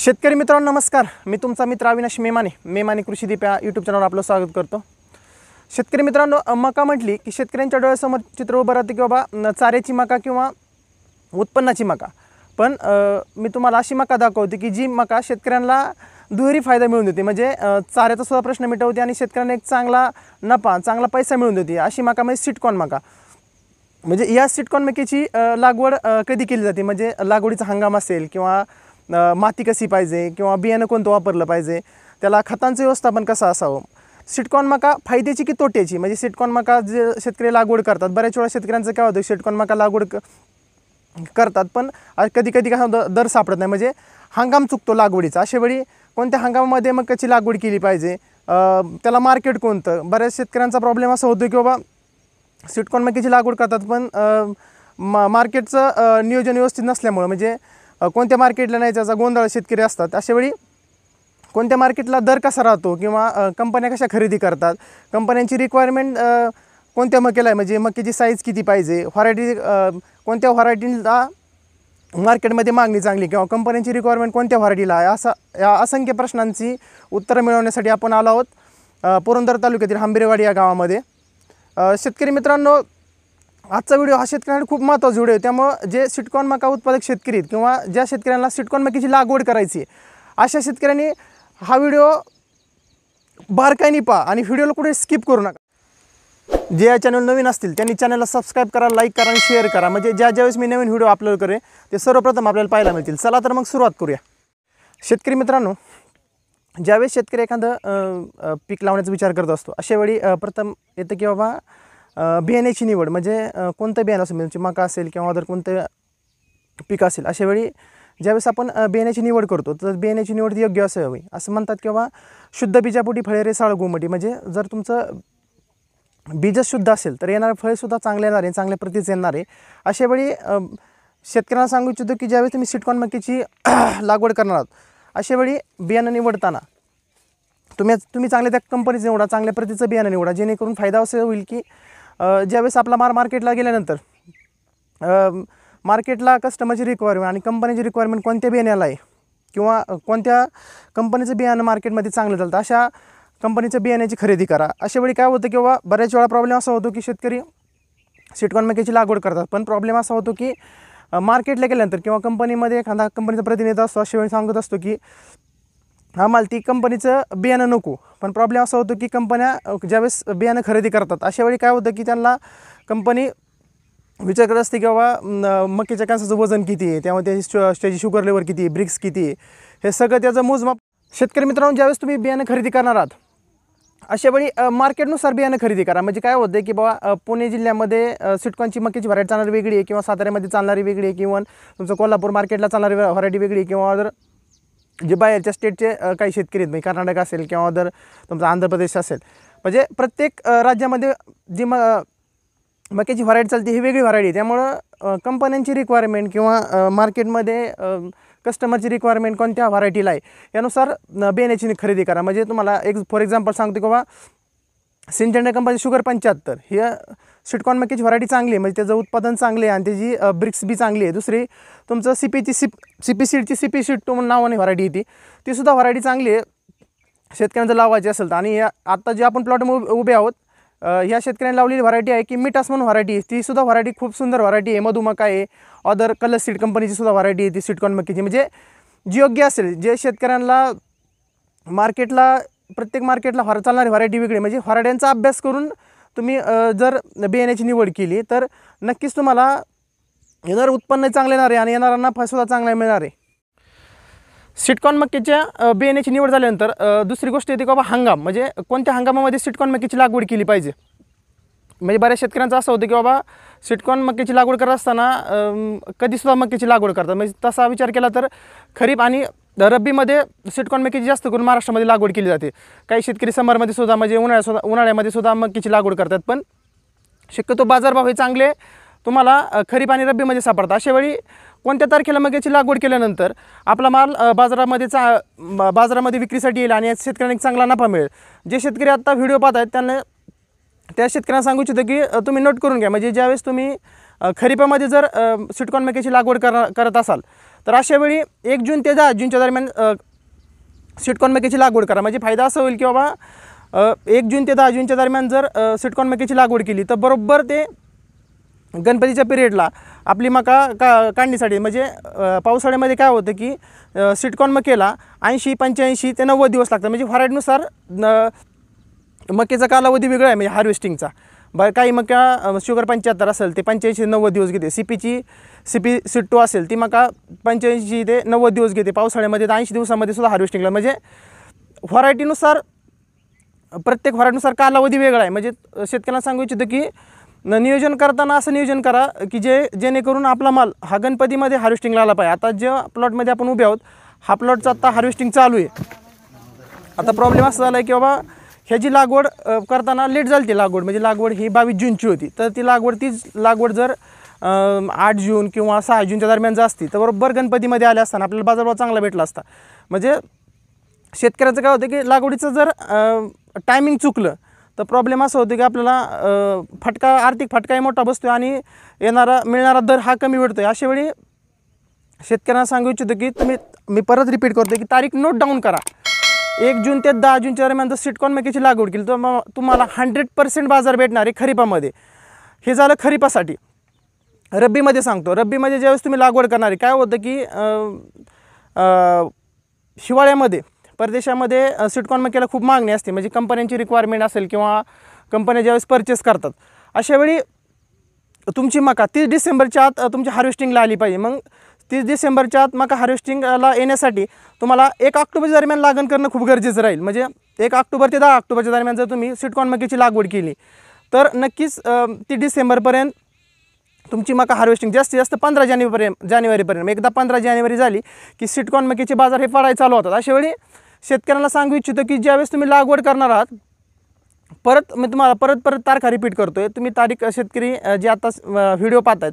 शेतकरी मित्रांनो नमस्कार मी तुमचा मित्र अविनाश मेमाने मेमाने कृषी दीप या यूट्यूब चॅनलवर आपलं स्वागत करतो शेतकरी मित्रांनो मका म्हटली की शेतकऱ्यांच्या डोळ्यासमोर चित्र उभं राहतं की बाबा चाऱ्याची मका किंवा उत्पन्नाची मका पण मी तुम्हाला अशी मका दाखवते की जी मका शेतकऱ्यांना दुहेरी फायदा मिळून देते म्हणजे चाऱ्याचा सुद्धा प्रश्न मिटवते आणि शेतकऱ्यांना एक चांगला नफा चांगला पैसा मिळून देते अशी मका म्हणजे सिटकॉन मका म्हणजे या सिटकॉन मकेची लागवड कधी केली जाते म्हणजे लागवडीचा हंगाम असेल किंवा माती कशी पाहिजे किंवा बियाणं कोणतं वापरलं पाहिजे त्याला खतांचं व्यवस्थापन कसं असावं सिटकॉन मका फायद्याची की तोट्याची म्हणजे सिटकॉन मका जे शेतकरी लागवड करतात बऱ्याच वेळा शेतकऱ्यांचं काय होतं सिटकॉन मका लागवड करतात पण कधी कधी काय दर सापडत नाही म्हणजे हंगाम चुकतो लागवडीचा अशा वेळी कोणत्या हंगामामध्ये मग कशी लागवड केली पाहिजे त्याला मार्केट कोणतं बऱ्याच शेतकऱ्यांचा प्रॉब्लेम असा होतो की बाबा सिटकॉन मकीची लागवड करतात पण मार्केटचं नियोजन व्यवस्थित नसल्यामुळं म्हणजे कोणत्या मार्केटला नाही त्याचा गोंधळ शेतकरी असतात अशावेळी कोणत्या मार्केटला दर कसा राहतो किंवा कंपन्या कशा खरेदी करतात कंपन्यांची रिक्वायरमेंट कोणत्या मकेला आहे म्हणजे मक्याची साईज किती पाहिजे व्हरायटी कोणत्या व्हरायटीला मार्केटमध्ये मागणी चांगली किंवा कंपन्यांची रिक्वायरमेंट कोणत्या व्हरायटीला आहे असा या असंख्य प्रश्नांची उत्तरं मिळवण्यासाठी आपण आलो आहोत पुरंदर तालुक्यातील हांबिरेवाडी या गावामध्ये शेतकरी मित्रांनो आजचा व्हिडिओ हा शेतकऱ्यांना खूप महत्त्वाचा व्हिडिओ आहे त्यामुळं जे सिटकॉन मका उत्पादक शेतकरी किंवा ज्या शेतकऱ्यांना सिटकॉन मकीची लागवड करायची आहे अशा शेतकऱ्यांनी हा व्हिडिओ बारकाईने पहा आणि व्हिडिओला कुठे स्किप करू नका जे या चॅनल नवीन असतील त्यांनी चॅनलला सबस्क्राईब करा लाईक करा आणि शेअर करा म्हणजे ज्या ज्यावेळेस मी नवीन व्हिडिओ अपलोड करे ते सर्वप्रथम आपल्याला पाहायला मिळतील चला तर मग सुरुवात करूया शेतकरी मित्रांनो ज्यावेळेस शेतकरी एखादं पीक लावण्याचा विचार करत असतो अशावेळी प्रथम येतं की बाबा बियाण्याची निवड म्हणजे कोणतं बियाणं असेल म्हणजे मका असेल किंवा अदर कोणतं पीक असेल अशा वेळी ज्यावेळेस आपण बियाण्याची निवड करतो तर बियाण्याची निवड योग्य असावी असं म्हणतात किंवा शुद्ध बीजापोटी फळे साळ गोमटी म्हणजे जर तुमचं बीज शुद्ध असेल तर येणारे फळेसुद्धा चांगले येणार आहे चांगल्या प्रतीचं येणार आहे अशा वेळी शेतकऱ्यांना सांगू इच्छितो की ज्यावेळेस तुम्ही सिटकॉन मक्कीची लागवड करणार आहात अशा वेळी बियाणं निवडताना तुम्ही तुम्ही चांगल्या त्या कंपनीचं निवडा चांगल्या प्रतीचं बियाणं निवडा जेणेकरून फायदा असं होईल की ज्यावेळेस आपला माल मार्केटला गेल्यानंतर मार्केटला कस्टमरची रिक्वायरमेंट आणि कंपनीची रिक्वायरमेंट कोणत्या बियाण्याला आहे किंवा कोणत्या कंपनीचं बियाणं मार्केटमध्ये चांगलं चालतं अशा कंपनीच्या बियाण्याची खरेदी करा अशा वेळी काय होतं किंवा बऱ्याच वेळा प्रॉब्लेम असा होतो की शेतकरी सिटकॉन लागवड करतात पण प्रॉब्लेम असा होतो की मार्केटला गेल्यानंतर किंवा कंपनीमध्ये एखादा कंपनीचा प्रतिनिधी असतो अशा वेळी सांगत असतो की आम्हाला ती कंपनीचं बियाणं नको पण प्रॉब्लेम असा होतो की कंपन्या ज्यावेळेस बियाणं खरेदी करतात अशा वेळी काय होतं की त्यांना कंपनी विचार करत असते की बाबा मक्कीच्या कणसाचं वजन किती आहे त्यामुळे त्याची त्याची शुगर लेवल किती आहे ब्रिक्स किती आहे हे सगळं त्याचं मोजमाप शेतकरी मित्रांनो ज्यावेळेस तुम्ही बियाणं खरेदी करणार आहात अशा वेळी मार्केटनुसार बियाणं खरेदी करा म्हणजे काय होतं की बाबा पुणे जिल्ह्यामध्ये सिटकॉनची मक्कीची व्हरायटी चालणारी वेगळी आहे किंवा साताऱ्यामध्ये चालणारी वेगळी आहे किंवा तुमचं कोल्हापूर मार्केटला चालणारी व्हरायटी वेगळी आहे किंवा जर जे बाहेरच्या स्टेटचे काही शेतकरी आहेत म्हणजे कर्नाटक असेल किंवा अदर तुमचा आंध्र प्रदेश असेल म्हणजे प्रत्येक राज्यामध्ये जी म मक्याची व्हरायटी चालते ही वेगळी व्हरायटी त्यामुळं कंपन्यांची रिक्वायरमेंट किंवा मार्केटमध्ये कस्टमरची रिक्वायरमेंट कोणत्या व्हरायटीला आहे यानुसार बेण्याची खरेदी करा म्हणजे तुम्हाला एक फॉर एक्झाम्पल सांगतो की किंवा सिंचंडे कंपनी शुगर पंच्याहत्तर हे शिटकॉन मक्याची व्हरायटी चांगली आहे म्हणजे त्याचं उत्पादन चांगले आहे आणि त्याची ब्रिक्स बी चांगली आहे दुसरी तुमचं सी पीची सिप सी पी सीडची सी पी सीट म्हणून नावाने व्हरायटी येते तीसुद्धा व्हरायटी चांगली आहे शेतकऱ्यांचं लावायची असेल तर आणि आता जे आपण प्लॉट उभे आहोत ह्या शेतकऱ्यांनी लावलेली व्हरायटी आहे की मिठास म्हणून व्हरायटी आहे ती सुद्धा व्हरायटी खूप सुंदर व्हरायटी आहे मधुमका आहे अदर कलर सीड कंपनीची सुद्धा व्हरायटी आहे ती सिटकॉन मक्कीची म्हणजे जी योग्य असेल जे शेतकऱ्यांना मार्केटला प्रत्येक मार्केटला हर चालणारी व्हरायटी वेगळी म्हणजे व्हरायट्यांचा अभ्यास करून तुम्ही जर बियाण्याची निवड केली तर नक्कीच तुम्हाला येणारं उत्पन्न चांगले येणार आहे आणि येणाऱ्यांना फायसुद्धा चांगला मिळणार आहे सिटकॉन मक्कीच्या बियाण्याची निवड झाल्यानंतर दुसरी गोष्ट येते की बाबा हंगाम म्हणजे कोणत्या हंगामामध्ये सिटकॉन मक्कीची लागवड केली पाहिजे म्हणजे बऱ्याच शेतकऱ्यांचं असं होतं की बाबा सिटकॉन मक्कीची लागवड करत असताना कधीसुद्धा मक्कीची लागवड करतात म्हणजे तसा विचार केला तर खरीप आणि रब्बीमध्ये सिटकॉन मक्कीची जास्त करून महाराष्ट्रामध्ये लागवड केली जाते काही शेतकरी समरमध्ये सुद्धा म्हणजे उन्हाळ्यासुद्धा उन्हाळ्यामध्ये सुद्धा मक्कीची लागवड करतात पण शक्यतो बाजारभाव हे चांगले तुम्हाला खरीप आणि रब्बीमध्ये सापडतात अशावेळी वेळी कोणत्या तारखेला मक्याची लागवड केल्यानंतर आपला माल बाजारामध्ये चा बाजारामध्ये विक्रीसाठी येईल आणि शेतकऱ्यांना चांगला नफा मिळेल जे शेतकरी आत्ता व्हिडिओ पाहत आहेत त्यांना त्या शेतकऱ्यांना सांगू इच्छितो की तुम्ही नोट करून घ्या म्हणजे ज्यावेळेस तुम्ही खरीपामध्ये जर सिटकॉन मक्याची लागवड करत असाल तर अशावेळी एक जून ते दहा जूनच्या दरम्यान सिटकॉन मक्याची लागवड करा म्हणजे फायदा असा होईल की बाबा एक जून ते दहा जूनच्या दरम्यान जर सिटकॉन मक्याची लागवड केली तर बरोबर ते गणपतीच्या पिरियडला आपली मका का काढणीसाठी म्हणजे पावसाळ्यामध्ये काय होतं की सिटकॉन मकेला ऐंशी पंच्याऐंशी ते नव्वद दिवस लागतात म्हणजे फराटनुसार मकेचा कालावधी वेगळा आहे म्हणजे हार्वेस्टिंगचा बरं काही मग शुगर पंच्याहत्तर असेल ते पंच्याऐंशी नव्वद दिवस घेते सी पीची सी पी सी टू असेल ती मका पंच्याऐंशी ते नव्वद दिवस घेते पावसाळ्यामध्ये तर ऐंशी दिवसामध्ये सुद्धा हार्वेस्टिंगला म्हणजे व्हरायटीनुसार प्रत्येक व्हरायटीनुसार कालावधी वेगळा आहे म्हणजे शेतकऱ्यांना सांगू इच्छितो की नियोजन करताना असं नियोजन करा की जे जेणेकरून आपला माल हा गणपतीमध्ये हार्वेस्टिंगला आला पाहिजे आता ज्या प्लॉटमध्ये आपण उभे आहोत हा प्लॉटचा आता हार्वेस्टिंग चालू आहे आता प्रॉब्लेम असा झाला आहे की बाबा ह्याची लागवड करताना लेट झाली ती लागवड म्हणजे लागवड ही बावीस जूनची होती तर ती लागवड तीच लागवड जर आठ जून किंवा सहा जूनच्या दरम्यान जर असती तर बरोबर गणपतीमध्ये आले असताना आपल्याला बाजारभाव चांगला भेटला असता म्हणजे शेतकऱ्याचं काय होतं की लागवडीचं जर टायमिंग चुकलं तर प्रॉब्लेम असं होतो की आपल्याला फटका आर्थिक फटकाही मोठा बसतो आणि येणारा मिळणारा दर हा कमी भेटतो आहे अशावेळी शेतकऱ्यांना सांगू इच्छितो की तुम्ही मी परत रिपीट करतो की तारीख नोट डाऊन करा एक जून ते दहा जूनच्या दरम्यान जर सिटकॉन मक्याची लागवड केली तर तुम्हाला हंड्रेड पर्सेंट बाजार भेटणार आहे खरीपामध्ये हे झालं खरीपासाठी रब्बीमध्ये सांगतो रब्बीमध्ये ज्यावेळेस तुम्ही लागवड करणार आहे काय होतं की हिवाळ्यामध्ये परदेशामध्ये सिटकॉन मक्याला खूप मागणी असते म्हणजे कंपन्यांची रिक्वायरमेंट असेल किंवा कंपन्या ज्यावेळेस परचेस करतात अशावेळी तुमची मका तीस डिसेंबरच्या आत तुमची हार्वेस्टिंगला आली पाहिजे मग तीस डिसेंबरच्या आत मका हार्वेस्टिंगला येण्यासाठी तुम्हाला एक ऑक्टोबर दरम्यान लागण करणं खूप गरजेचं राहील म्हणजे एक ऑक्टोबर ते दहा ऑक्टोबरच्या दरम्यान जर तुम्ही सिटकॉन मकीची लागवड केली तर नक्कीच ती डिसेंबरपर्यंत तुमची मका हार्वेस्टिंग जास्तीत जास्त पंधरा जानेवारीपर्यंत जानेवारीपर्यंत एकदा पंधरा जानेवारी झाली की सिटकॉन मकीचे बाजार हे पडायला चालू होतात अशावेळी शेतकऱ्यांना सांगू इच्छितो की ज्यावेळेस तुम्ही लागवड करणार आहात परत मी तुम्हाला परत परत तारखा रिपीट करतो आहे तुम्ही तारीख शेतकरी जे आता व्हिडिओ पाहत आहेत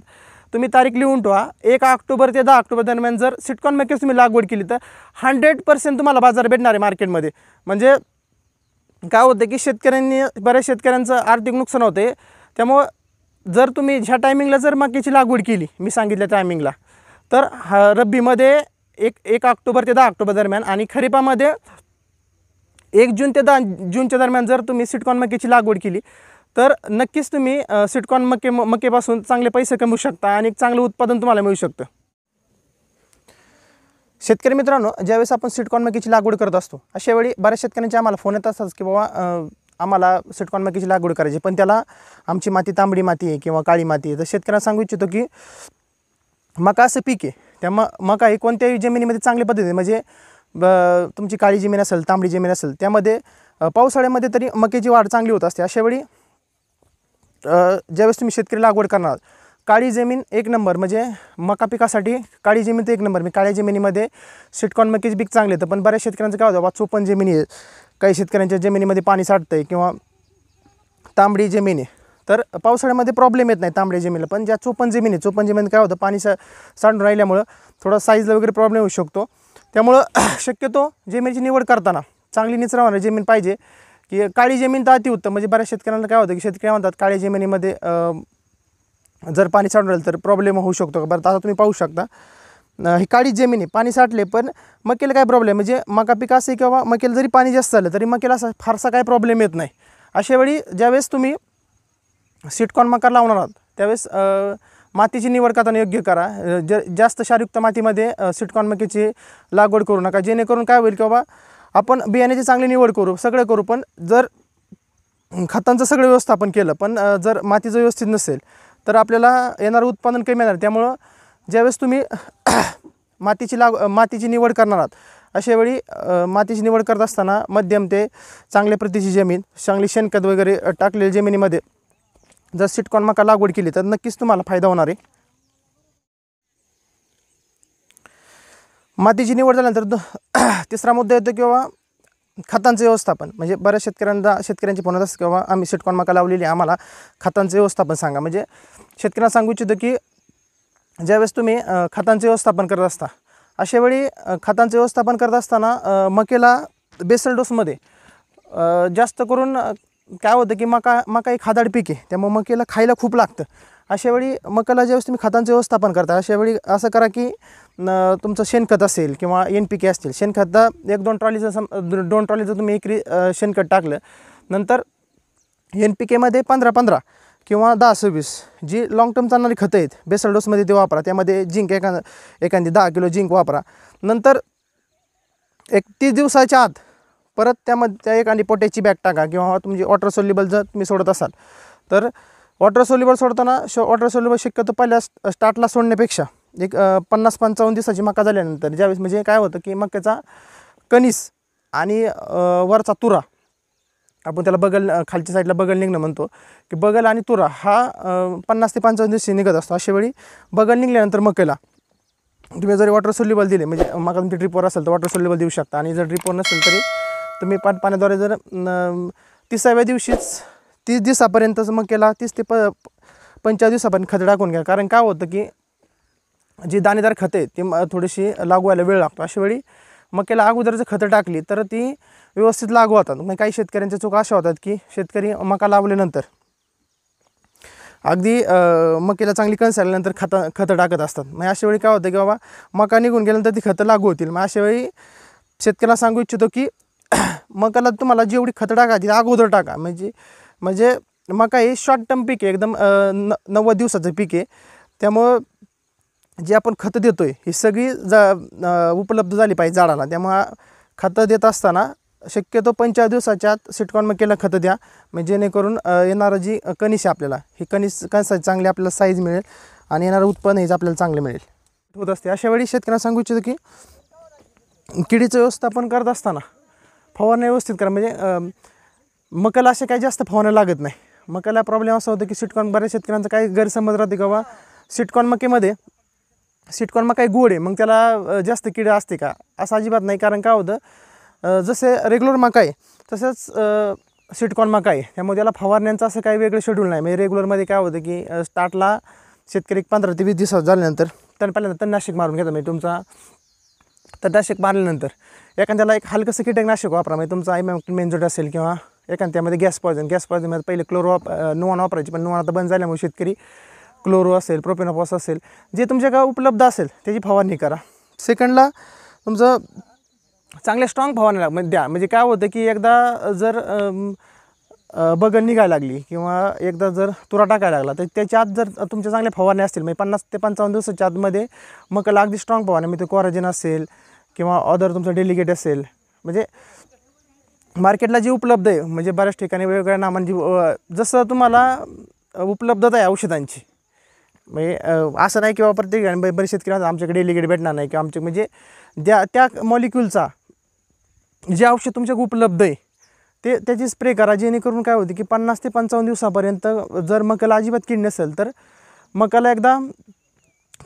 तुम्ही तारीख लिहून ठेवा एक ऑक्टोबर ते दहा ऑक्टोबर दरम्यान जर सिटकॉन मेकेस तुम्ही लागवड केली तर हंड्रेड पर्सेंट तुम्हाला बाजार भेटणार आहे मार्केटमध्ये म्हणजे काय होतं की शेतकऱ्यांनी बऱ्याच शेतकऱ्यांचं आर्थिक नुकसान होते त्यामुळं जर तुम्ही ह्या टायमिंगला जर मक्याची लागवड केली मी सांगितल्या टायमिंगला तर ह रब्बीमध्ये एक एक ऑक्टोबर ते दहा ऑक्टोबर दरम्यान आणि खरीपामध्ये एक जून ते दहा जूनच्या दरम्यान जर तुम्ही सिटकॉन मक्याची लागवड केली तर नक्कीच तुम्ही सिटकॉन मके मकेपासून चांगले पैसे कमवू शकता आणि एक चांगलं उत्पादन तुम्हाला मिळू शकतं शेतकरी मित्रांनो ज्यावेळेस आपण सिटकॉन मकीची लागवड करत असतो अशावेळी बऱ्याच शेतकऱ्यांचे आम्हाला फोन येत असतात की बाबा आम्हाला सिटकॉन मकीची लागवड करायची पण त्याला आमची माती तांबडी माती आहे किंवा काळी माती आहे तर शेतकऱ्यांना सांगू इच्छितो की मका असं पीक आहे त्या म मका हे कोणत्याही जमिनीमध्ये चांगली पद्धती म्हणजे तुमची काळी जमीन असेल तांबडी जमीन असेल त्यामध्ये पावसाळ्यामध्ये तरी मकेची वाढ चांगली होत असते अशावेळी ज्यावेळेस तुम्ही शेतकरी लागवड करणार काळी जमीन एक नंबर म्हणजे मका पिकासाठी काळी जमीन तर एक नंबर मी काळ्या जमिनीमध्ये सिटकॉन मकेच पीक चांगले येतं पण बऱ्याच शेतकऱ्यांचं काय होतं बा चोपन जमिनी आहे काही शेतकऱ्यांच्या जमिनीमध्ये पाणी साठतं किंवा तांबडी जमीन आहे तर पावसाळ्यामध्ये प्रॉब्लेम येत नाही तांबड्या जमिनीला पण ज्या चोपन जमीन आहे चोपन जमीन काय होतं पाणी सा सांडून राहिल्यामुळं थोडा साईजला वगैरे प्रॉब्लेम होऊ शकतो त्यामुळं शक्यतो जमिनीची निवड करताना चांगली होणारी जमीन पाहिजे की काळी जमीन तर अतिउत्तम म्हणजे बऱ्याच शेतकऱ्यांना काय होतं की शेतकरी म्हणतात काळी जमिनीमध्ये जर पाणी साठवलं तर प्रॉब्लेम होऊ शकतो का बरं तसा तुम्ही पाहू शकता ही काळी जमीन आहे पाणी साठले पण मकेल काय प्रॉब्लेम म्हणजे मका पिका असे किंवा मकेल जरी पाणी जास्त झालं तरी मकेला असा फारसा काय प्रॉब्लेम येत नाही अशा वेळी ज्यावेळेस तुम्ही सिटकॉन मका लावणार आहात त्यावेळेस मातीची निवड करताना योग्य करा ज जास्त क्षारयुक्त मातीमध्ये सिटकॉन मकेची लागवड करू नका जेणेकरून काय होईल की आपण बियाण्याची चांगली निवड करू सगळं करू पण जर खतांचं सगळं व्यवस्थापन केलं पण जर मातीचं व्यवस्थित नसेल तर आपल्याला येणारं उत्पादन कमी येणार त्यामुळं ज्यावेळेस तुम्ही मातीची लाग मातीची निवड करणार आहात अशावेळी मातीची निवड करत असताना मध्यम ते चांगल्या प्रतीची जमीन चांगली शेणखत वगैरे टाकलेली जमिनीमध्ये जर सिटकॉन मका लागवड केली तर नक्कीच तुम्हाला फायदा होणार आहे मातीची निवड झाल्यानंतर तिसरा मुद्दा येतो किंवा खतांचं व्यवस्थापन म्हणजे बऱ्याच शेतकऱ्यांना शेतकऱ्यांची फोन असते किंवा आम्ही सिटकॉन मका लावलेली आम्हाला खतांचं व्यवस्थापन सांगा म्हणजे शेतकऱ्यांना सांगू इच्छितो की ज्यावेळेस तुम्ही खतांचं व्यवस्थापन करत असता अशावेळी खतांचं व्यवस्थापन करत असताना मकेला बेसल डोसमध्ये जास्त करून काय होतं की मका मका एक हादाड पीक आहे त्यामुळे मकेला खायला खूप लागतं अशावेळी मकाला ज्यावेळेस तुम्ही खतांचं व्यवस्थापन करता अशावेळी असं करा की तुमचं शेणखत असेल किंवा एन पी के असतील शेणखत एक दोन ट्रॉलीचं सम दोन ट्रॉलीचं तुम्ही एकरी शेणखत टाकलं नंतर एन पी केमध्ये पंधरा पंधरा किंवा दहा सव्वीस जी लाँग टर्म चालणारी खतं आहेत बेसल डोसमध्ये ते वापरा त्यामध्ये जिंक एका एखादी दहा किलो जिंक वापरा नंतर एक तीस दिवसाच्या आत परत त्यामध्ये त्या एखादी पोट्याची बॅग टाका किंवा तुमची वॉटर सोल्युबल जर तुम्ही सोडत असाल तर वॉटर सोल्युबल सोडताना श वॉटर सोल्युबल शक्यतो पहिल्या स्टार्टला सोडण्यापेक्षा एक पन्नास पंचावन्न दिवसाची मका झाल्यानंतर ज्यावेळेस म्हणजे काय होतं की मक्याचा कनिस आणि वरचा तुरा आपण त्याला बगल खालच्या साईडला बगल निघणं म्हणतो की बगल आणि तुरा हा पन्नास ते पंचावन्न दिवशी निघत असतो अशा वेळी बगल निघल्यानंतर मकेला तुम्ही जरी वॉटर सोल्युबल दिले म्हणजे मका तुमची ड्रिपवर असेल तर वॉटर सोल्युबल देऊ शकता आणि जर ड्रिपवर नसेल तरी तुम्ही पाण्याद्वारे जर तिसाव्या दिवशीच तीस दिवसापर्यंतच मग केला तीस ते प पंचेचाळीस दिवसापर्यंत खत टाकून घ्या कारण काय होतं की जी दाणेदार खतं आहेत ती थोडीशी लागू व्हायला वेळ लागतो अशा वेळी मक्याला अगोदर जर खतं टाकली तर ती व्यवस्थित लागू होतात मग काही शेतकऱ्यांच्या चुका अशा होतात की शेतकरी मका लावल्यानंतर अगदी मकेला चांगली कणस आल्यानंतर खतं खतं टाकत असतात मग अशा वेळी काय होतं की बाबा मका निघून गेल्यानंतर ती खतं लागू होतील मग अशा वेळी शेतकऱ्याला सांगू इच्छितो की मकाला तुम्हाला जेवढी खतं टाकायची अगोदर टाका म्हणजे म्हणजे मका हे शॉर्ट टर्म पीक आहे एकदम न नव्वद दिवसाचं पीक आहे त्यामुळं जे आपण खतं देतो आहे ही सगळी जा उपलब्ध झाली पाहिजे झाडाला त्यामुळं खतं देत असताना शक्यतो पंचाळीस दिवसाच्या आत सिटकॉन केलं खतं द्या म्हणजे जेणेकरून येणारं जी कणीस आहे आपल्याला ही कणीस कणसाची चांगली आपल्याला साईज मिळेल आणि येणारं उत्पन्न हेच आपल्याला चांगलं मिळेल होत असते अशा वेळी शेतकऱ्यांना सांगू इच्छितो की किडीचं व्यवस्थापन करत असताना फवारणी व्यवस्थित करा म्हणजे मकाला असे काही जास्त फवारणं लागत नाही मकाला प्रॉब्लेम असा होतो की सिटकॉन बऱ्याच शेतकऱ्यांचा काही गैरसमज राहते किंवा सिटकॉन मकेमध्ये सिटकॉन मकाई गोड आहे मग त्याला जास्त किडं असते का असं अजिबात नाही कारण काय होतं जसे रेग्युलर मका आहे तसंच सिटकॉन मका आहे त्यामुळे त्याला फवारण्यांचं असं काही वेगळं शेड्यूल नाही म्हणजे रेग्युलरमध्ये काय होतं की स्टार्टला शेतकरी पंधरा ते वीस दिवसात झाल्यानंतर तण पहिल्यांदा तणनाशक मारून घेतो म्हणजे तुमचा तणनाशक मारल्यानंतर एखाद्याला एक हलकंसं कीटकनाशक वापरा म्हणजे तुमचा आयमॅक्टिन मेनजोड असेल किंवा एखाद त्यामध्ये गॅस पॉयझन गॅस पॉयझनमध्ये पहिले क्लोरो वाप नोवान वापरायची पण नुवान आता बंद झाल्यामुळे शेतकरी क्लोरो असेल प्रोपेनॉपॉस असेल जे तुमच्या गाव उपलब्ध असेल त्याची फवारणी करा सेकंडला तुमचं चांगल्या स्ट्रॉंग फवारणी म्हणजे द्या म्हणजे काय होतं की एकदा जर बगन निघायला लागली किंवा एकदा जर तुरा टाकायला लागला तर त्याच्या आत जर तुमच्या चांगल्या फवारण्या असतील म्हणजे पन्नास ते पंचावन्न दिवसाच्या आतमध्ये मग अगदी स्ट्रॉंग फवारणी म्हणजे कोराजिन असेल किंवा ऑदर तुमचं डेलिगेट असेल म्हणजे मार्केटला जी उपलब्ध आहे म्हणजे बऱ्याच ठिकाणी वेगवेगळ्या नामांची जसं तुम्हाला उपलब्धता आहे औषधांची म्हणजे असं नाही किंवा प्रत्येक बरेच शेतकरी आमच्याकडे लिगेट भेटणार नाही किंवा आमचे म्हणजे ज्या त्या मॉलिक्युलचा जे औषध तुमच्या उपलब्ध आहे ते त्याची स्प्रे करा जेणेकरून काय होते की पन्नास ते पंचावन्न दिवसापर्यंत जर मकाला अजिबात किड नसेल तर मकाला एकदा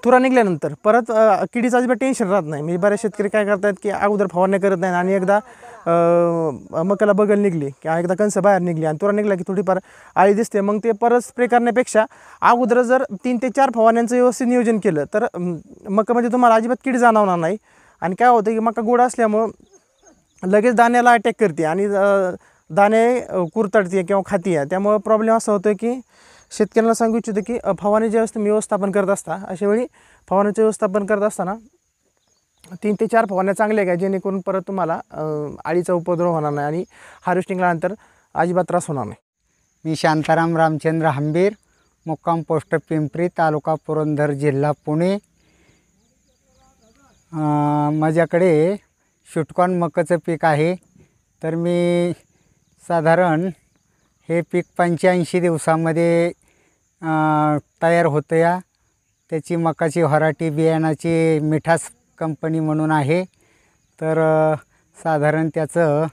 तुरा निघल्यानंतर परत किडीचं अजिबात टेन्शन राहत नाही म्हणजे बऱ्याच शेतकरी काय करतात की अगोदर फवारणी करत नाही आणि एकदा मकाला बगल निघली किंवा एकदा कंस बाहेर निघली आणि तुरा निघला की थोडीफार आळी दिसते मग ते परत स्प्रे करण्यापेक्षा अगोदर जर तीन ते चार फवान्यांचं व्यवस्थित नियोजन केलं तर म्हणजे तुम्हाला अजिबात कीड जाणवणार नाही आणि काय होतं की मका गोड असल्यामुळं लगेच दाण्याला अटॅक करते आणि दाणे कुरतडते किंवा खाती आहे त्यामुळं प्रॉब्लेम असा होतो की शेतकऱ्यांना सांगू इच्छितो की ज्यावेळेस व्यवस्था व्यवस्थापन करत असता अशावेळी फवारणीचे व्यवस्थापन करत असताना तीन ते चार फवारण्या चांगल्या घ्या जेणेकरून परत तुम्हाला आळीचा उपद्रव होणार नाही आणि हार्वेस्टिंगला नंतर अजिबात त्रास होणार नाही मी शांताराम रामचंद्र हंबीर मुक्काम पोस्ट पिंपरी तालुका पुरंदर जिल्हा पुणे माझ्याकडे शुटकॉन मकाचं पीक आहे तर मी साधारण हे पीक पंच्याऐंशी दिवसामध्ये तयार होतं या त्याची मकाची हराटी बियाणाची मिठास कंपनी म्हणून आहे तर साधारण त्याचं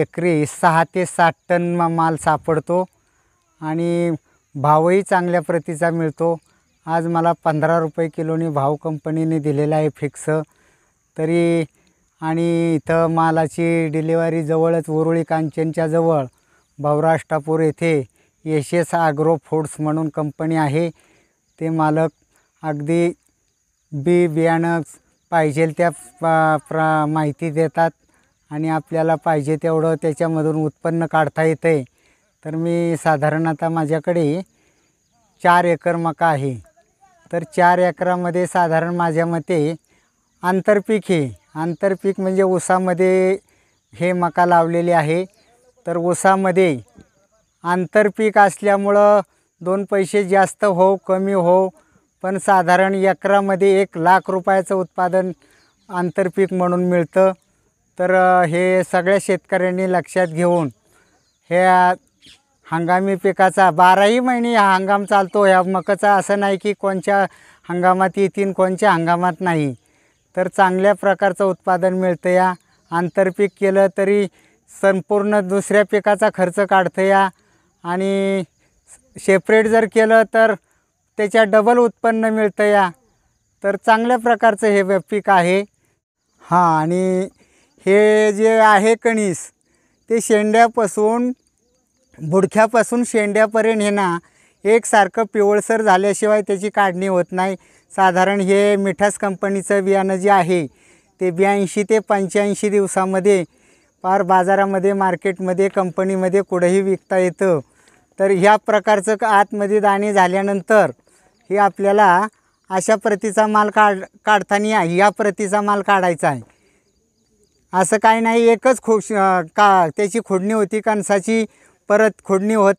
एकरी सहा ते सात टन मा माल सापडतो आणि भावही चांगल्या प्रतीचा मिळतो आज मला पंधरा रुपये किलोनी भाव कंपनीने दिलेला आहे फिक्स तरी आणि इथं मालाची डिलिव्हरी जवळच उरुळी कांचनच्या जवळ भावराष्ट्रापूर येथे एस आग्रो फूड्स म्हणून कंपनी आहे ते मालक अगदी बी बियाणं पाहिजे त्या प्र माहिती देतात आणि आपल्याला पाहिजे तेवढं त्याच्यामधून उत्पन्न काढता येतं आहे तर मी साधारण आता माझ्याकडे चार एकर मका आहे तर चार एकरामध्ये साधारण माझ्या मते आंतरपीक हे आंतरपीक म्हणजे ऊसामध्ये हे मका लावलेले आहे तर ऊसामध्ये आंतरपीक असल्यामुळं दोन पैसे जास्त हो कमी हो पण साधारण एकरामध्ये एक लाख रुपयाचं उत्पादन आंतरपीक म्हणून मिळतं तर हे सगळ्या शेतकऱ्यांनी लक्षात घेऊन ह्या हंगामी पिकाचा बाराही महिने हा हंगाम चालतो ह्या मकाचा असं नाही की कोणत्या हंगामात येतील कोणत्या हंगामात नाही तर चांगल्या प्रकारचं उत्पादन मिळतं या आंतरपीक केलं तरी संपूर्ण दुसऱ्या पिकाचा खर्च काढतं या आणि सेपरेट जर केलं तर त्याच्या डबल उत्पन्न मिळतं या तर चांगल्या प्रकारचं हे पीक आहे हां आणि हे जे आहे कणीस ते शेंड्यापासून बुडख्यापासून शेंड्यापर्यंत हे ना एकसारखं पिवळसर झाल्याशिवाय त्याची काढणी होत नाही साधारण हे मिठास कंपनीचं बियाणं जे आहे ते ब्याऐंशी ते पंच्याऐंशी दिवसामध्ये फार बाजारामध्ये मार्केटमध्ये कंपनीमध्ये कुठंही विकता येतं तर ह्या प्रकारचं आतमध्ये दाणे झाल्यानंतर हे आपल्याला अशा प्रतीचा माल काढ काढताना या प्रतीचा माल काढायचा आहे असं काही नाही एकच खो का त्याची खोडणी होती कणसाची परत खोडणी होत